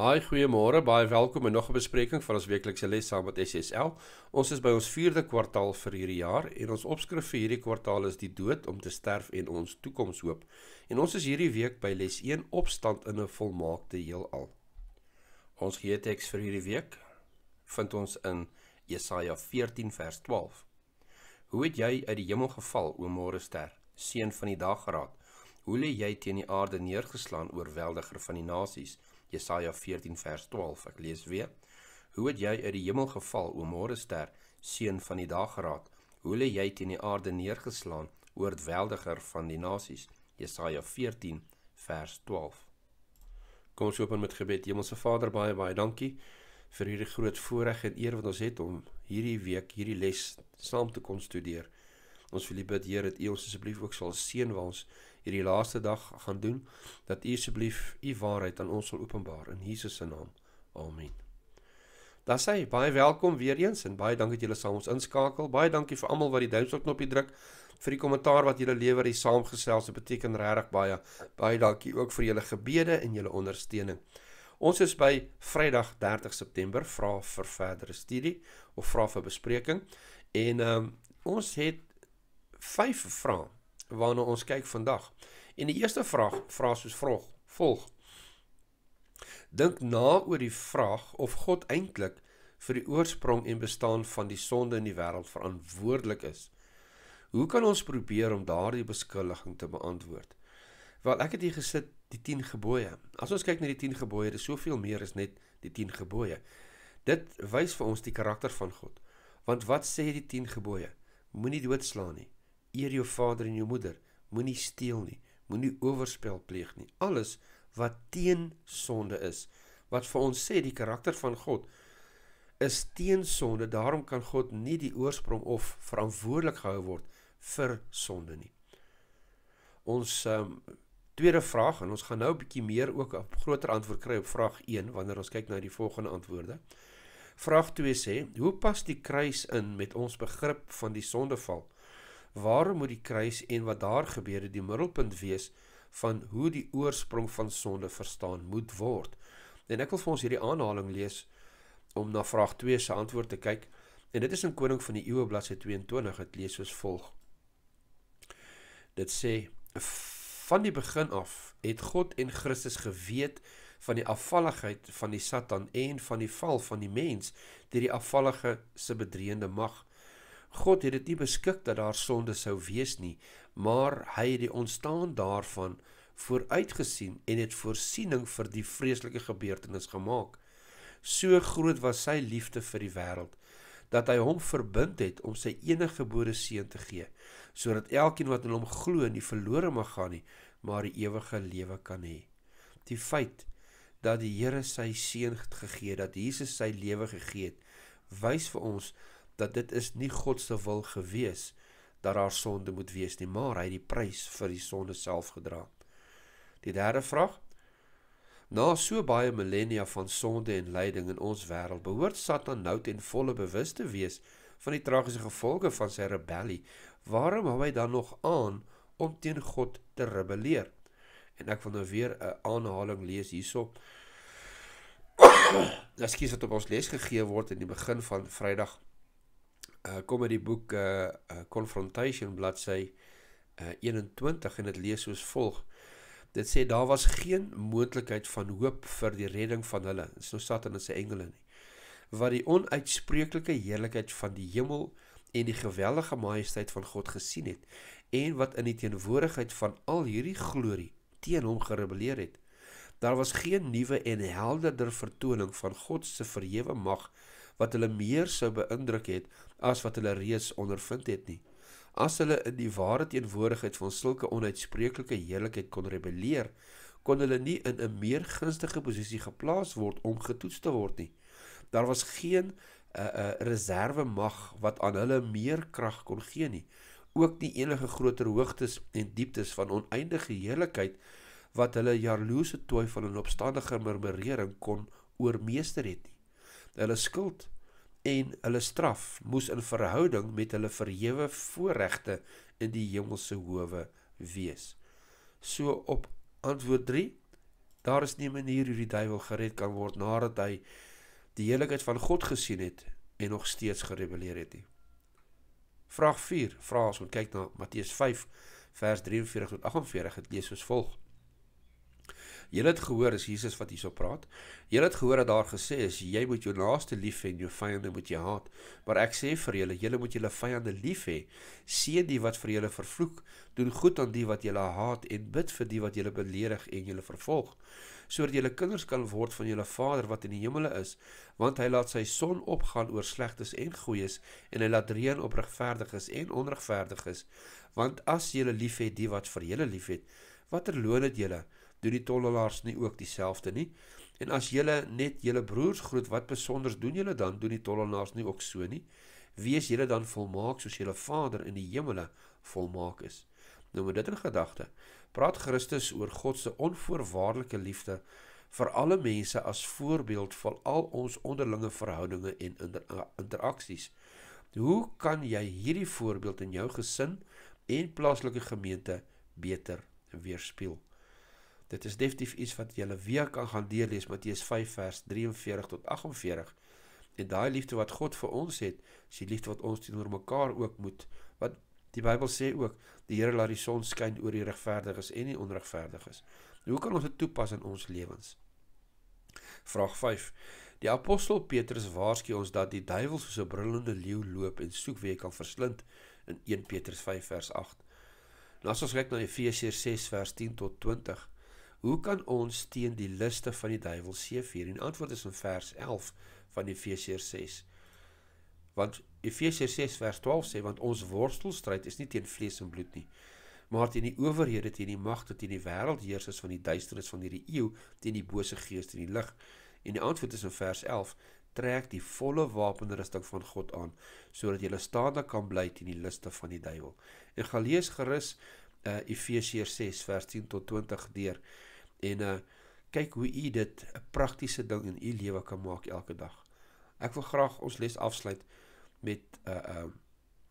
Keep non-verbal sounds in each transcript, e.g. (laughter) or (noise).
Haai, goeiemôre. Baie welkom by nog 'n bespreking van ons weeklikse les saam met SSL. Ons is by ons 4de kwartaal vir hierdie jaar en ons opskrif vir hierdie kwartaal is die dood om te sterf en ons toekoms hoop. En ons is hierdie week by les 1 opstand in 'n volmaakte heelal. Ons gee teks vir hierdie week vind ons in Jesaja 14 vers 12. Hoe het jy uit die hemel geval, o môre ster, seun van die dagraad? Hoe lê jy teen die aarde neergeslaan, oorweldiger van die nasies? Jesaja 14 vers 12. Ek lees weer: Hoe het jy uit die hemel geval, o môre ster, seun van die dageraad? Hoe lê jy teen die aarde neergeslaan, oordweldiger van die nasies? Jesaja 14 vers 12. Kom ons open met gebed. Hemelse Vader, baie baie dankie vir hierdie groot voorreg en eer wat ons het om hierdie week hierdie les saam te kon studeer. Ons wil U bid, Here, dat U ons asseblief ook sal seën waar ons hierdie laaste dag gaan doen dat u asseblief u waarheid aan ons sal openbaar in Jesus se naam. Amen. Dan sê baie welkom weer eens en baie dankie dat julle saam ons inskakel. Baie dankie vir almal wat die duimpie knoppie druk vir die kommentaar wat julle lewer hier saamgesels. Dit beteken regtig baie. Baie dankie ook vir julle gebede en julle ondersteuning. Ons is by Vrydag 30 September vra vir verdere studie of vra vir bespreking en um, ons het 5 vrae waarna ons kyk vandag. En die eerste vraag vra soos vrog, volg. Dink na oor die vraag of God eintlik vir die oorsprong en bestaan van die sonde in die wêreld verantwoordelik is. Hoe kan ons probeer om daardie beskuldiging te beantwoord? Wel, ek het hier gesit die 10 gebooie. As ons kyk na die 10 gebooie, er is soveel meer as net die 10 gebooie. Dit wys vir ons die karakter van God. Want wat sê die 10 gebooie? Moenie doodslaan nie eer jou vader en jou moeder. Moenie steel nie, moenie oorspel pleeg nie. Alles wat teen sonde is, wat vir ons sê die karakter van God is teen sonde. Daarom kan God nie die oorsprong of verantwoordelik gehou word vir sonde nie. Ons um, tweede vraag en ons gaan nou 'n bietjie meer ook 'n groter antwoord kry op vraag 1 wanneer ons kyk na die volgende antwoorde. Vraag 2 sê: Hoe pas die kruis in met ons begrip van die sondeval? Waarom moet die kruis en wat daar gebeur het die middelpunt wees van hoe die oorsprong van sonde verstaan moet word? En ek wil vir ons hierdie aanhaling lees om na vraag 2 se antwoord te kyk. En dit is in Koning van die Eeue bladsy 22 het lees soos volg. Dit sê van die begin af het God en Christus geweet van die afvalligheid van die Satan en van die val van die mens deur die afvallige se bedreigende mag. God het dit nie beskik dat daar sonde sou wees nie, maar hy het die ontstaan daarvan vooruitgesien en het voorsiening vir die vreeslike gebeurtenis gemaak. So groot was sy liefde vir die wêreld dat hy hom verbind het om sy enige gebore seun te gee, sodat elkeen wat in hom glo nie verlore mag gaan nie, maar die ewige lewe kan hê. Die feit dat die Here sy seun gegee het, dat Jesus sy lewe gegee het, wys vir ons dat dit is nie God se wil gewees dat haar sonde moet wees nie, maar hy het die prys vir die sonde self gedra. Die derde vraag Na so baie millennia van sonde en lyding in ons wêreld, behoort Satan nou ten volle bewus te wees van die tragiese gevolge van sy rebellie. Waarom hou hy dan nog aan om teen God te rebelleer? En ek wil nou weer 'n aanhaling lees hierop. (coughs) Ekskuus dat op ons les gegee word in die begin van Vrydag Eh, comedyboek uh, eh, uh, eh, Confrontation bladsy uh, 21 en dit lees soos volg. Dit sê daar was geen moontlikheid van hoop vir die redding van hulle. Dit sou Satan en sy engele nie. Wat die onuitspreeklike heerlikheid van die hemel en die geweldige majesteit van God gesien het en wat in die teenwoordigheid van al hierdie glorie teen hom gerebelleer het. Daar was geen nuwe en helderder vertoning van God se verhewe mag wat hulle meer sou beïndruk het as wat hulle reeds ondervind het nie. As hulle in die ware teenwoordigheid van sulke onuitspreeklike heerlikheid kon rebelleer, kon hulle nie in 'n meer gunstige posisie geplaas word om getoets te word nie. Daar was geen 'n uh, eh, 'n uh, eh, reserve mag wat aan hulle meer krag kon gee nie. Ook die enige groter hoogtes en dieptes van oneindige heerlikheid wat hulle jaloerse toei van 'n opstandige murmurering kon oormeester het nie hulle skuld en hulle straf moes in verhouding met hulle verhewe voorregte in die hemelse howe wees. So op antwoord 3 daar is nie 'n manier hoe die duiwel gered kan word nadat hy die heiligheid van God gesien het en nog steeds gerebelleer het nie. Vraag 4 vra ons om kyk na Matteus 5 vers 43 tot 48 dit lees soos volg. Julle het gehoor is Jesus wat hierso praat. Julle het gehoor dat daar gesê is jy moet jou naaste lief hê en jou vyande moet jy haat. Maar ek sê vir julle, julle moet julle vyande lief hê. Seën die wat vir julle vervloek, doen goed aan die wat julle haat en bid vir die wat julle beledig en julle vervolg, sodat julle kinders kan word van julle Vader wat in die hemele is, want hy laat sy son opgaan oor slegtes en goeies en hy laat reën op regverdiges en onregverdiges. Want as julle liefhet die wat vir julle liefhet, watter loon het julle? Lief doen die tollelaars nie ook dieselfde nie. En as julle net julle broers groet, wat besonders doen julle dan? Doen die tollelaars nie ook so nie? Wees julle dan volmaak soos julle Vader in die hemele volmaak is. Nou met dit in gedagte, praat Christus oor God se onvoorwaardelike liefde vir alle mense as voorbeeld vir al ons onderlinge verhoudinge en inter interaksies. Hoe kan jy hierdie voorbeeld in jou gesin en plaaslike gemeente beter weerspieël? Dit is definitief iets wat jy weer kan gaan deurlees Matteus 5 vers 43 tot 48. En daai liefde wat God vir ons het, is die liefde wat ons teenoor mekaar ook moet. Wat die Bybel sê ook, die Here laat die son skyn oor die regverdiges en die onregverdiges. Hoe kan ons dit toepas in ons lewens? Vraag 5. Die apostel Petrus waarsku ons dat die duiwel soos 'n brullende leeu loop en soek wie hy kan verslind in 1 Petrus 5 vers 8. Nou as ons kyk na Efesiërs 6 vers 10 tot 20, Hoe kan ons teen die liste van die duiwel seefuur? En die antwoord is in vers 11 van Efesiërs 6. Want Efesiërs 6 vers 12 sê want ons worstelstryd is nie teen vlees en bloed nie, maar teen die owerhede, teen die magte, teen die wêreldheersers van die duisternis van hierdie eeu, teen die bose geeste in die lig. En die antwoord is in vers 11: Trek die volle wapenrusting van God aan, sodat jy staande kan bly teen die liste van die duiwel. En gaan lees gerus uh Efesiërs 6 vers 10 tot 20 deur en uh, kyk hoe u dit 'n praktiese ding in u lewe kan maak elke dag. Ek wil graag ons les afsluit met 'n uh, eh, um uh, eh,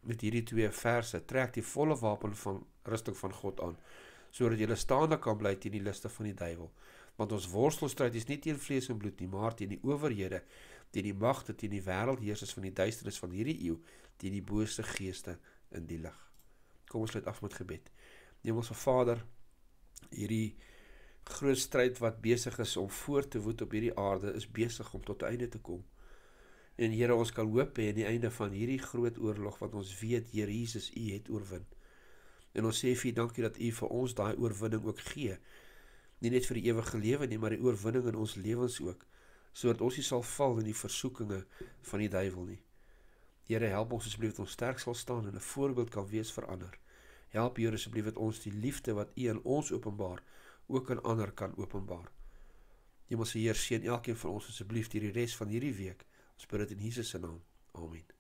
met hierdie twee verse: Trek die volle wapen van rusting van God aan sodat jy staande kan bly teen die liste van die duiwel. Want ons worstelstryd is nie teen vlees en bloed nie, maar teen die owerhede, teen die magte, teen die wêreldheersers van die duisternis van hierdie eeu, teen die bose geeste in die lig. Kom ons sluit af met gebed. Hemelse Vader, hierdie groot stryd wat besig is om voort te woed op hierdie aarde is besig om tot 'n einde te kom. En Here, ons kan hoop hê aan die einde van hierdie groot oorlog wat ons weet Here Jesus U het oorwin. En ons sê vir U dankie dat U vir ons daai oorwinning ook gee. Nie net vir die ewige lewe nie, maar die oorwinning in ons lewens ook, sodat ons nie sal val in die versoekinge van die duiwel nie. Here, help ons asseblief dat ons sterk sal staan en 'n voorbeeld kan wees vir ander. Help Here asseblief dat ons die liefde wat U in ons openbaar ook aan ander kan openbaar. Hemelse Heer, seën elkeen van ons asseblief hierdie res van hierdie week. Ons bid dit in Jesus se naam. Amen.